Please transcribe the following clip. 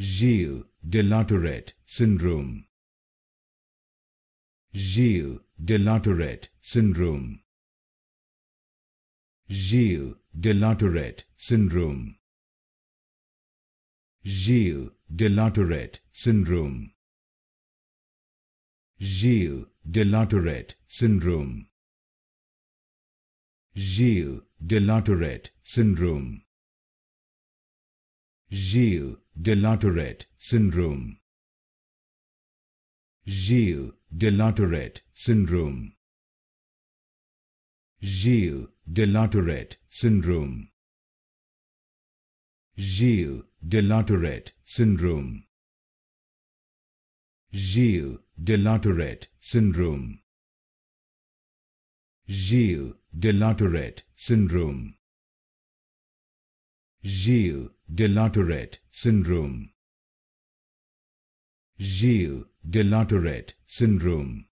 Gilles de la Tourette syndrome. Gilles de la Tourette syndrome. Gilles de la Tourette syndrome. Gilles de la Tourette syndrome. Gilles de la Tourette syndrome. Gilles de la Tourette syndrome. Gilles de la Tourette syndrome. Gilles de la Tourette syndrome. Gilles de la Tourette syndrome. Gilles de la Tourette syndrome. Gilles de la Tourette syndrome. Gilles de la Tourette syndrome. Gilles de la Tourette syndrome. Gilles de la Tourette syndrome.